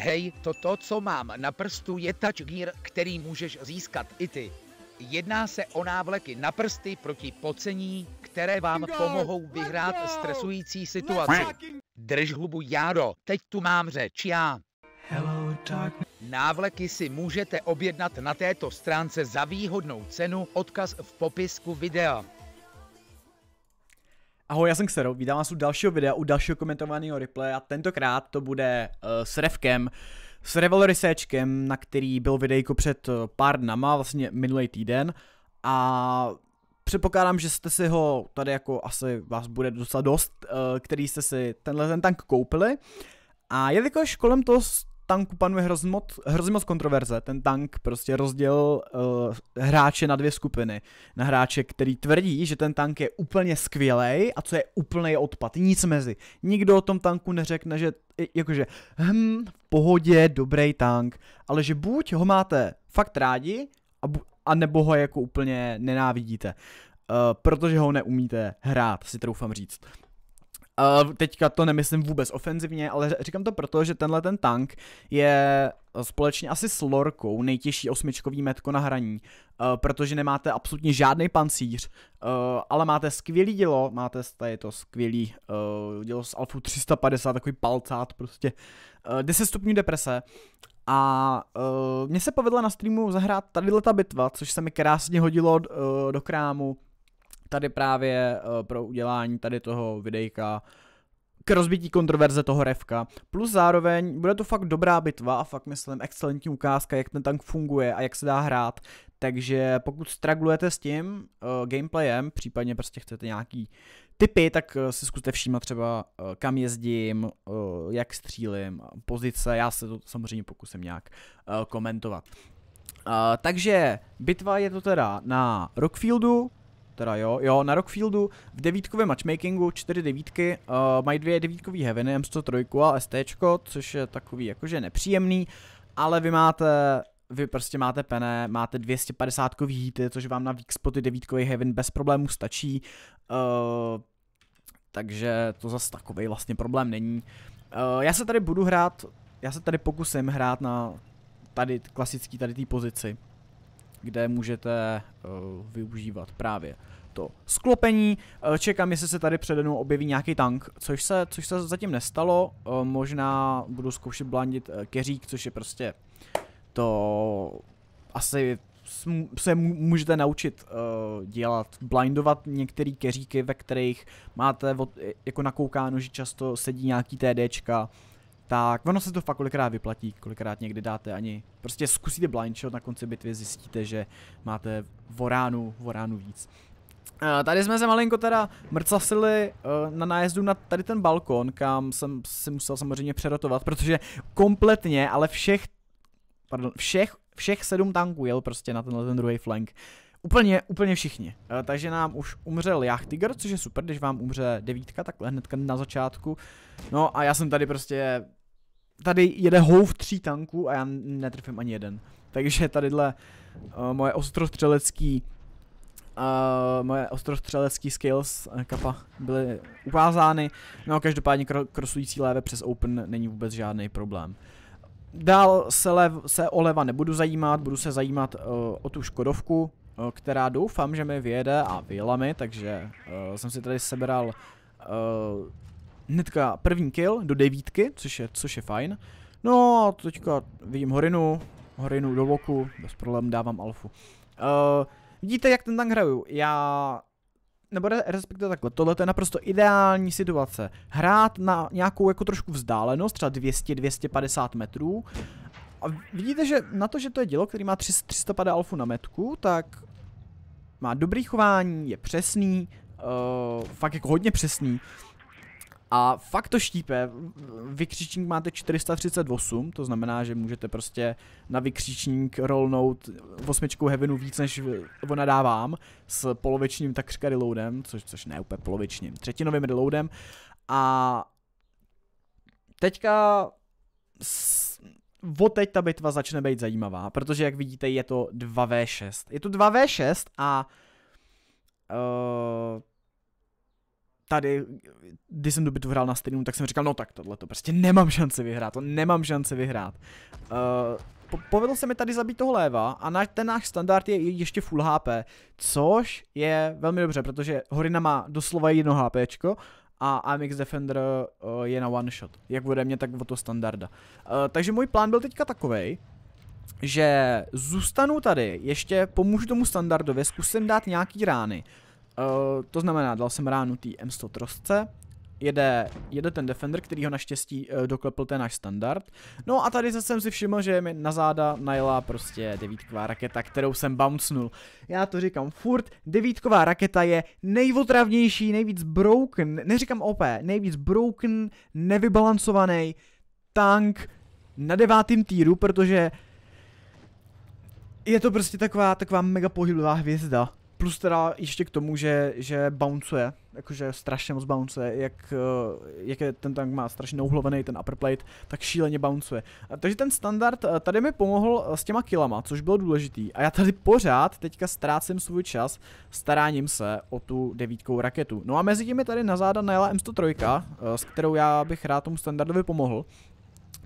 hej, to, to, co mám na prstu, je gear, který můžeš získat i ty. Jedná se o návleky na prsty proti pocení, které vám pomohou vyhrát stresující situaci. Drž hubu járo, teď tu mám řeč já. Hello, Návleky si můžete objednat na této stránce za výhodnou cenu, odkaz v popisku videa. Ahoj, já jsem Xero, vítám vás u dalšího videa, u dalšího komentovaného replay a tentokrát to bude uh, s Revkem, s Revelry Sečkem, na který byl videjko před eh, pár dnama, vlastně minulý týden a předpokládám, že jste si ho tady jako asi vás bude docela dost, uh, který jste si tenhle ten tank koupili a jelikož kolem toho tanku panuje hrozně moc, kontroverze. Ten tank prostě rozděl uh, hráče na dvě skupiny. Na hráče, který tvrdí, že ten tank je úplně skvělej a co je úplný odpad. Nic mezi. Nikdo o tom tanku neřekne, že jakože hm, v pohodě, dobrý tank, ale že buď ho máte fakt rádi, a, bu- a nebo ho jako úplně nenávidíte. Uh, protože ho neumíte hrát, si troufám říct. Uh, teďka to nemyslím vůbec ofenzivně, ale říkám to proto, že tenhle ten tank je eh, společně asi s Lorkou nejtěžší osmičkový metko na hraní, uh, protože nemáte absolutně žádný pancíř, uh, ale máte skvělý dělo, máte tady to skvělý uh, dělo z Alfu 350, takový palcát prostě, uh, 10 stupňů deprese a uh, mně se povedla na streamu zahrát tadyhle ta bitva, což se mi krásně hodilo uh, do krámu, tady právě eh, pro udělání tady toho videjka k rozbití kontroverze toho revka. Plus zároveň bude to fakt dobrá bitva a fakt myslím excelentní ukázka, jak ten tank funguje a jak se dá hrát. Takže pokud straglujete s tím uh, gameplayem, případně prostě chcete nějaký typy, tak uh, si zkuste všímat třeba uh, kam jezdím, uh, jak střílím pozice, já se to samozřejmě pokusím nějak uh, komentovat. Uh, takže bitva je to teda na Rockfieldu, teda jo. Jo, na Rockfieldu v devítkovém matchmakingu čtyři devítky, uh, mají dvě devítkový Heaveny, M103 a STčko, což je takový jakože nepříjemný, ale vy máte vy prostě máte pené, máte 250 kový hity, což vám na weak spoty devítkový heaven bez problémů stačí. Uh, takže to zas takový vlastně problém není. Uh, já se tady budu hrát, já se tady pokusím hrát na tady klasický tady té pozici kde můžete uh, využívat právě to sklopení. Uh, čekám, jestli se tady přede mnou objeví nějaký tank, což se, což se zatím nestalo. Uh, možná budu zkoušet blandit uh, keřík, což je prostě to asi se můžete naučit uh, dělat, blindovat některé keříky, ve kterých máte od, jako nakoukáno, že často sedí nějaký TDčka, tak ono se to fakt kolikrát vyplatí, kolikrát někdy dáte ani, prostě zkusíte blind shot, na konci bitvy zjistíte, že máte voránu, voránu víc. Eh, tady jsme se malinko teda mrcasili eh, na nájezdu na tady ten balkon, kam jsem si musel samozřejmě přerotovat, protože kompletně, ale všech, pardon, všech, všech sedm tanků jel prostě na tenhle ten druhý flank. Úplně, úplně všichni. Eh, takže nám už umřel Jachtiger, což je super, když vám umře devítka, takhle hnedka na začátku. No a já jsem tady prostě tady jede houf tří tanků a já netrfím ani jeden. Takže tadyhle uh, moje ostrostřelecký uh, moje ostrostřelecký skills uh, kapa byly ukázány. No každopádně krosující léve přes open není vůbec žádný problém. Dál se, lev, se o leva nebudu zajímat, budu se zajímat uh, o tu Škodovku, uh, která doufám, že mi vyjede a vyjela mi, takže uh, jsem si tady sebral uh, hnedka první kill do devítky, což je, což je fajn. No a teďka vidím Horinu, Horinu do voku bez problém dávám alfu. Uh, vidíte, jak ten tank hraju, já... Nebo respektive takhle, tohle je naprosto ideální situace. Hrát na nějakou jako trošku vzdálenost, třeba 200-250 metrů. A vidíte, že na to, že to je dělo, který má 300 pade alfu na metku, tak má dobrý chování, je přesný, uh, fakt jako hodně přesný. A fakt to štípe, vykřičník máte 438, to znamená, že můžete prostě na vykřičník rollnout osmičkou heavenu víc, než ona dávám, s polovičním takřka reloadem, což, což ne úplně polovičním, třetinovým reloadem. A teďka teď ta bitva začne být zajímavá, protože jak vidíte je to 2v6. Je to 2v6 a uh, tady, když jsem tu bitvu hrál na streamu, tak jsem říkal, no tak tohle to prostě nemám šanci vyhrát, to nemám šanci vyhrát. Uh, po povedlo se mi tady zabít toho léva a na, ten náš standard je ještě full HP, což je velmi dobře, protože Horina má doslova jedno HPčko a Amix Defender uh, je na one shot, jak ode mě, tak od toho standarda. Uh, takže můj plán byl teďka takovej, že zůstanu tady, ještě pomůžu tomu standardově, zkusím dát nějaký rány. Uh, Eh, to znamená, dal jsem ránu té M100 trosce, jede, jede ten Defender, který ho naštěstí uh, doklepl ten náš standard. No a tady zase jsem si všiml, že mi na záda najela prostě devítková raketa, kterou jsem bouncnul. Já to říkám furt, devítková raketa je nejvotravnější, nejvíc broken, neříkám OP, nejvíc broken, nevybalancovaný tank na devátém týru, protože je to prostě taková, taková mega pohyblivá hvězda. Plus teda ještě k tomu, že, že bouncuje, jakože strašně moc bouncuje, jak, eh, jak je ten tank má strašně nouhlovený ten upper plate, tak šíleně bouncuje. Takže ten standard eh, tady mi pomohl eh, s těma kilama, což bylo důležitý. A já tady pořád teďka ztrácím svůj čas staráním se o tu devítkou raketu. No a mezi tím je tady na záda najela M103, s kterou já bych rád tomu standardovi pomohl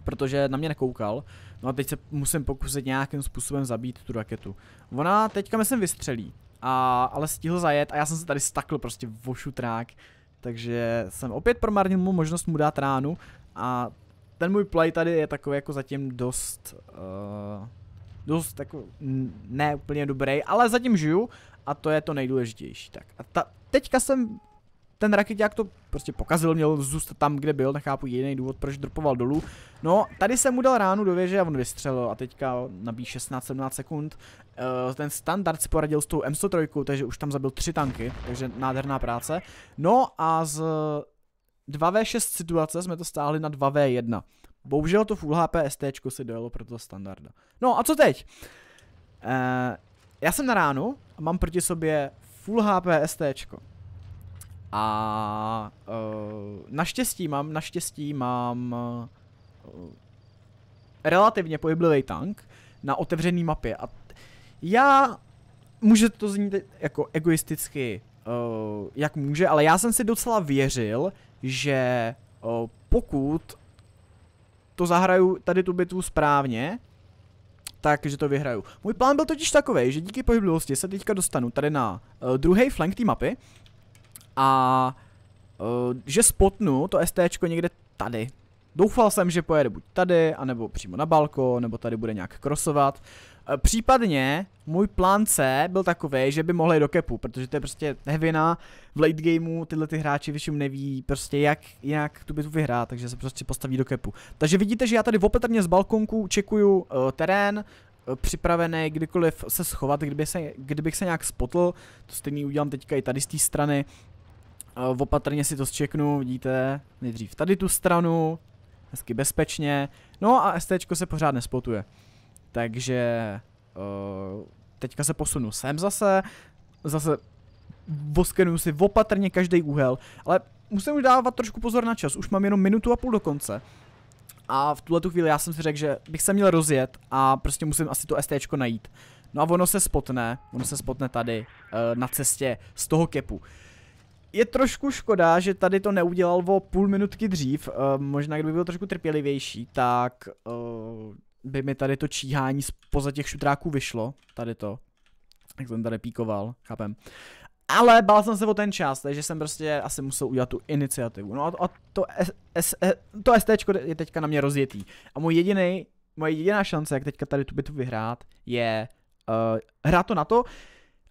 protože na mě nekoukal. No a teď se musím pokusit nějakým způsobem zabít tu raketu. Ona teďka myslím vystřelí. A, ale stihl zajet a já jsem se tady stakl prostě v ošutrák, Takže jsem opět promarnil mu možnost mu dát ránu a ten můj play tady je takový jako zatím dost, uh, dost jako ne úplně dobrý, ale zatím žiju a to je to nejdůležitější. Tak a ta, teďka jsem ten raketák to prostě pokazil, měl zůstat tam, kde byl, nechápu jiný důvod, proč dropoval dolů. No, tady jsem mu dal ránu do věže a on vystřelil a teďka nabí 16-17 sekund. Uh, ten standard si poradil s tou M103, takže už tam zabil tři tanky, takže nádherná práce. No a z 2v6 situace jsme to stáhli na 2v1. Bohužel to Full HP ST si dojelo pro to standarda. No a co teď? Uh, já jsem na ránu a mám proti sobě Full HP STčko. A uh, naštěstí mám, naštěstí mám uh, relativně pohyblivý tank na otevřený mapě. A já, může to znít jako egoisticky, uh, jak může, ale já jsem si docela věřil, že uh, pokud to zahraju tady tu bitvu správně, takže to vyhraju. Můj plán byl totiž takový, že díky pohyblivosti se teďka dostanu tady na uh, druhý flank té mapy, a uh, že spotnu to STčko někde tady. Doufal jsem, že pojede buď tady, anebo přímo na balkon, nebo tady bude nějak krosovat. Eh, případně můj plán C byl takový, že by mohli do kepu, protože to je prostě hevina v late gameu, tyhle ty hráči většinou neví prostě jak, jak tu bitvu vyhrát, takže se prostě postaví do kepu. Takže vidíte, že já tady opatrně z balkonku čekuju uh, terén, uh, připravený kdykoliv se schovat, kdyby se, kdybych se nějak spotl, to stejný udělám teďka i tady z té strany, Opatrně si to zčeknu, vidíte, nejdřív tady tu stranu, hezky bezpečně. No a STčko se pořád nespotuje. Takže uh, teďka se posunu sem zase, zase voskenuju si opatrně každý úhel, ale musím už dávat trošku pozor na čas, už mám jenom minutu a půl do konce. A v tuhle tu chvíli já jsem si řekl, že bych se měl rozjet a prostě musím asi to STčko najít. No a ono se spotne, ono se spotne tady uh, na cestě z toho kepu je trošku škoda, že tady to neudělal o půl minutky dřív, uh, možná kdyby byl trošku trpělivější, tak uh, by mi tady to číhání spoza těch šutráků vyšlo, tady to, jak jsem tady píkoval, chápem. Ale bál jsem se o ten čas, takže jsem prostě asi musel udělat tu iniciativu. No a, a to, S, S, e, to STčko je teďka na mě rozjetý. A můj jediný, moje jediná šance, jak teďka tady tu bitvu vyhrát, je uh, hrát to na to,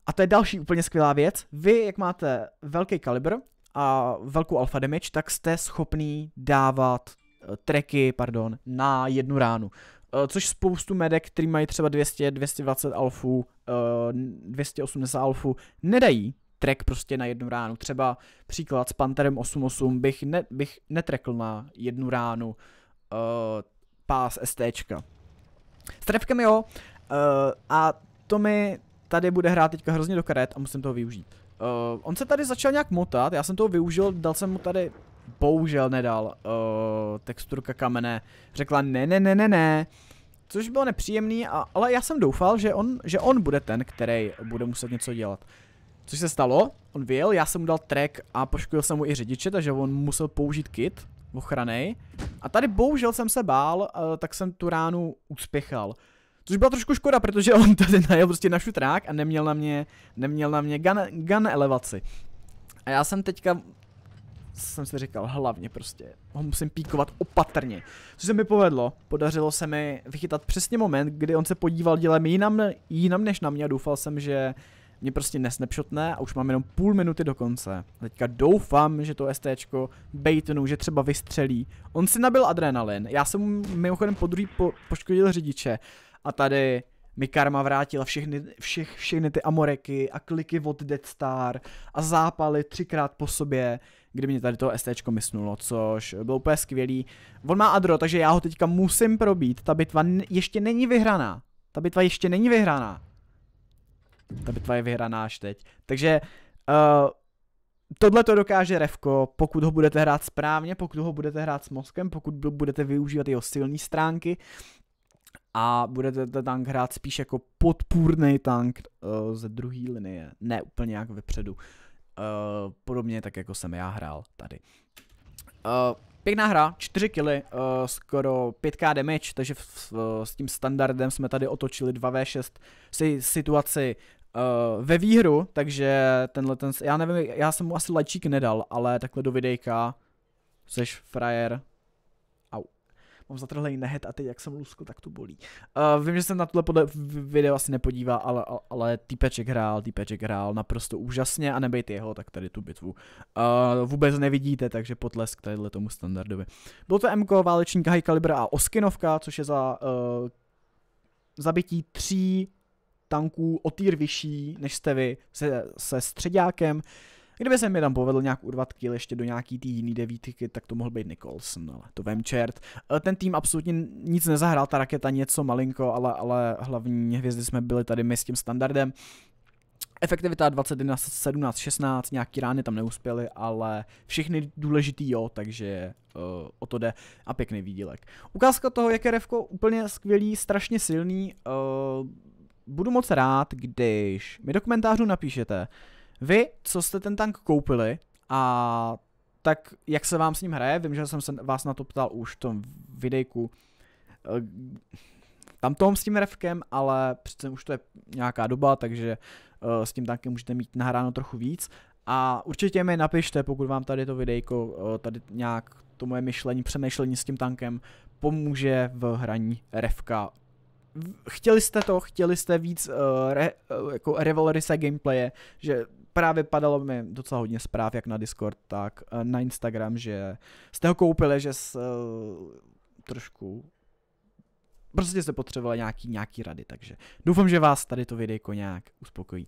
a to je další úplně skvělá věc. Vy, jak máte velký kalibr a velkou alfa damage, tak jste schopný dávat eh, treky, pardon, na jednu ránu. Eh, což spoustu medek, který mají třeba 200, 220 alfů, 280 eh, alfů, nedají trek prostě na jednu ránu. Třeba příklad s Panterem 88 bych, ne, bych netrekl na jednu ránu pás STčka. S trefkem jo, a to mi tady bude hrát teďka hrozně do karet a musím toho využít. Uh, on se tady začal nějak motat, já jsem toho využil, dal jsem mu tady, bohužel nedal, uh, texturka kamene. Řekla ne, ne, ne, ne, ne. Což bylo nepříjemný, a, ale já jsem doufal, že on, že on bude ten, který bude muset něco dělat. Což se stalo, on vyjel, já jsem mu dal track a poškodil jsem mu i řidiče, takže on musel použít kit ochranej. A tady bohužel jsem se bál, uh, tak jsem tu ránu uspěchal. Což byla trošku škoda, protože on tady najel prostě na šutrák a neměl na mě, neměl na mě gun, gun elevaci. A já jsem teďka jsem si říkal, hlavně prostě ho musím píkovat opatrně. Což se mi povedlo, podařilo se mi vychytat přesně moment, kdy on se podíval dělem jinam, jinam než na mě a doufal jsem, že mě prostě nesnapshotne a už mám jenom půl minuty do konce. Teďka doufám, že to STčko baitnu, že třeba vystřelí. On si nabil adrenalin, já jsem mu mimochodem po druhý po, poškodil řidiče, a tady mi karma vrátila všechny, všech, všechny ty amoreky a kliky od Dead Star a zápaly třikrát po sobě, kdy mě tady to STčko mysnulo, což bylo úplně skvělý. On má Adro, takže já ho teďka musím probít, ta bitva ještě není vyhraná. Ta bitva ještě není vyhraná. Ta bitva je vyhraná až teď. Takže uh, tohle to dokáže Revko, pokud ho budete hrát správně, pokud ho budete hrát s mozkem, pokud budete využívat jeho silné stránky, a budete ten tank hrát spíš jako podpůrný tank uh, ze druhé linie, ne úplně jak vepředu. Uh, podobně tak jako jsem já hrál tady. Uh, pěkná hra, 4 killy, uh, skoro 5k damage, takže v, v, s tím standardem jsme tady otočili 2v6 si situaci uh, ve výhru, takže tenhle ten, já nevím, já jsem mu asi lajčík nedal, ale takhle do videjka, jsi frajer, mám zatrhlý nehet a teď jak jsem lusko, tak to bolí. Uh, vím, že jsem na tohle podle video asi nepodívá, ale, ale, ale týpeček hrál, týpeček hrál naprosto úžasně a nebejt jeho, tak tady tu bitvu uh, vůbec nevidíte, takže potlesk tadyhle tomu standardovi. Bylo to MK, válečník High Caliber a Oskinovka, což je za uh, zabití tří tanků o týr vyšší než jste vy se, se středákem. Uh, Kdyby se mi tam povedl nějak urvat kill ještě do nějaký tý jiný devítky, tak to mohl být Nicholson, ale to vem čert. Eh, ten tým absolutně nic nezahrál, ta raketa něco malinko, ale, ale hlavní hvězdy jsme byli tady my s tím standardem. Efektivita 21, 17, 16, nějaký rány tam neuspěly, ale všechny důležitý jo, takže uh, o to jde a pěkný výdělek. Ukázka toho, jak je Revko úplně skvělý, strašně silný, uh, budu moc rád, když mi do komentářů napíšete, uh, vy, co jste ten tank koupili a tak jak se vám s ním hraje, vím, že jsem se vás na to ptal už v tom videjku, eh, tam tom s tím refkem, ale přece už to je nějaká doba, takže eh, s tím tankem můžete mít nahráno trochu víc. A určitě mi napište, pokud vám tady to videjko, eh, tady nějak to moje myšlení, přemýšlení s tím tankem pomůže v hraní refka chtěli jste to, chtěli jste víc uh, re, uh, jako revalorize gameplaye, že právě padalo mi docela hodně zpráv, jak na Discord, tak uh, na Instagram, že jste ho koupili, že s, uh, trošku prostě se potřebovali nějaký, nějaký rady, takže doufám, že vás tady to videjko nějak uspokojí.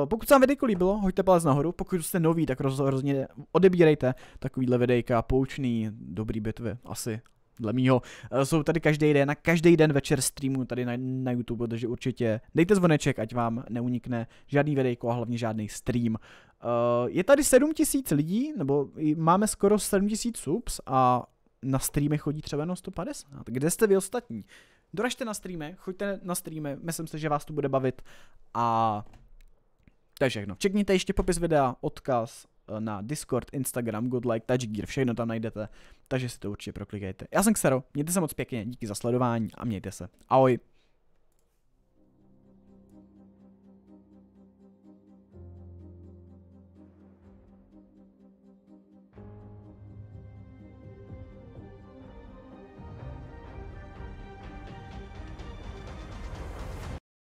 Uh, pokud se vám videjko líbilo, hoďte palec nahoru, pokud jste nový, tak rozhodně odebírejte takovýhle videjka, poučný, dobrý bitvy, asi, dle mýho. Eh, jsou tady každý den na každý den večer streamu tady na, na YouTube, takže určitě dejte zvoneček, ať vám neunikne žádný videjko a hlavně žádný stream. Eh, je tady 7000 lidí, nebo máme skoro 7000 subs a na streamy chodí třeba jenom 150. Kde jste vy ostatní? Doražte na streamy, choďte na streamy, myslím si, že vás to bude bavit a to je všechno. Čekněte ještě popis videa, odkaz Eh, na Discord, Instagram, Godlike, Touchgear, všechno tam najdete, takže si to určitě proklikejte. Já jsem Xero, mějte se moc pěkně, díky za sledování a mějte se. Ahoj!